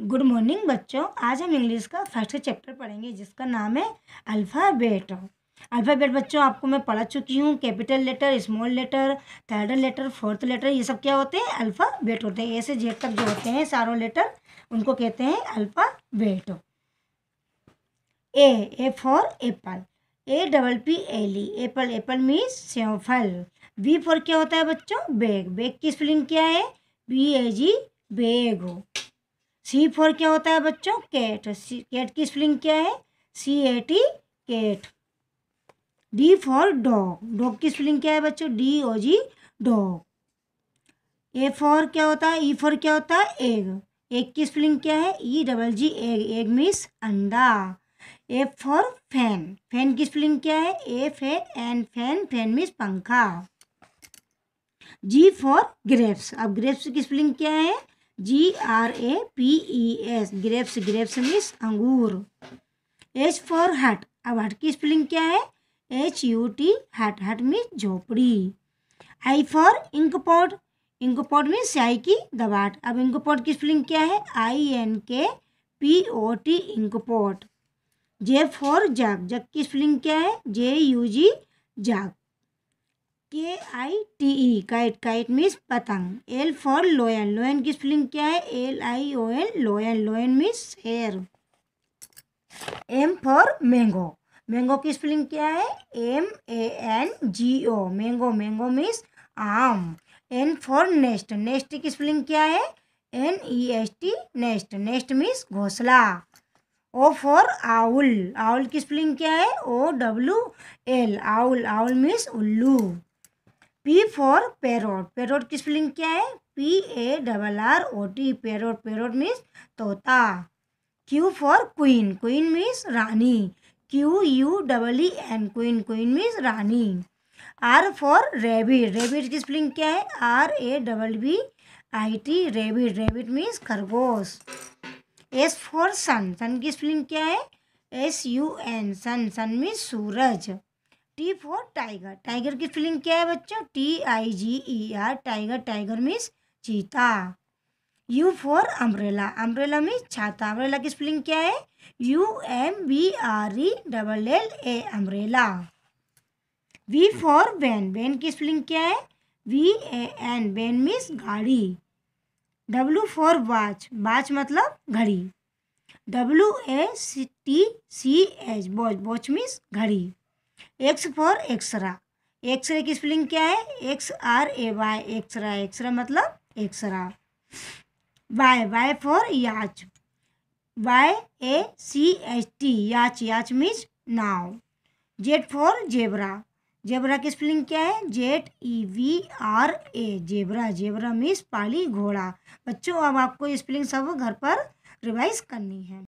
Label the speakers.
Speaker 1: good morning बच्चों आज हम इंग्लिश का फर्स्ट चैप्टर पढ़ेंगे जिसका नाम है अल्फ़ाबेट अल्फ़ाबेट बच्चों आपको मैं पढ़ा चुकी हूँ capital letter small letter third letter fourth letter ये सब क्या होते हैं अल्फ़ाबेट होते हैं ए से जेड तक जो होते हैं सारों लेटर उनको कहते हैं alphabet A A for apple A double P L E apple apple means सेवफल बी फॉर क्या होता है बच्चों बैग बैग की स्पेलिंग क्या है बी ए जी बैग हो सी फोर क्या होता है बच्चों कैट सी कैट की स्पेलिंग क्या है C A T cat D for dog dog की स्पेलिंग क्या है बच्चों D O G dog A for क्या होता है ई e फॉर क्या होता है एग एग की स्पेलिंग क्या है E double G egg egg means अंडा ए फॉर फैन फैन की स्पेलिंग क्या है F A N fan fan means पंखा जी फॉर ग्रेप्स अब ग्रेप्स की स्पेलिंग क्या है G R A P E S grapes grapes means अंगूर एच फॉर हट अब हट की स्पेलिंग क्या है एच यू टी हट हट मीन्स झोपड़ी I for ink pot ink pot means स्याही की दबाट अब इंक पॉट की स्पेलिंग क्या है I N K P O T ink pot J for jug jug की स्पेलिंग क्या है J U G jug K I T E kite kite means पतंग एल फॉर लोयन लोयन की spelling क्या है L I O N lion lion means शेर M for mango mango की spelling क्या है M A N G O mango mango means आम N for nest nest की स्पेलिंग क्या है N E S T nest nest means घोसला O for owl owl की स्पेलिंग क्या है O W L owl owl means उल्लू P for parrot parrot की स्पेलिंग क्या है P A double R O T parrot parrot means तोता Q for queen queen means रानी Q U double E N queen queen means रानी R for rabbit rabbit की spelling क्या है R A double B I T rabbit rabbit means खरगोश S for sun sun की spelling क्या है S U N sun sun means सूरज T for tiger tiger की स्पेलिंग क्या है बच्चों T I G E R tiger tiger means चीता U for umbrella umbrella means छाता अम्ब्रेला की स्पेलिंग क्या है U M B R E double L A umbrella V for van van की स्पेलिंग क्या है V A N van means गाड़ी W for watch watch मतलब घड़ी W A C T C H watch watch means घड़ी X for x-ray x-ray की spelling क्या है X R A Y x-ray x-ray मतलब x-ray Y Y for yacht Y A C H T yacht yacht means नाव Z for zebra zebra की spelling क्या है Z E V R A zebra zebra means पाली घोड़ा बच्चों अब आपको ये स्पेलिंग सब घर पर रिवाइज करनी है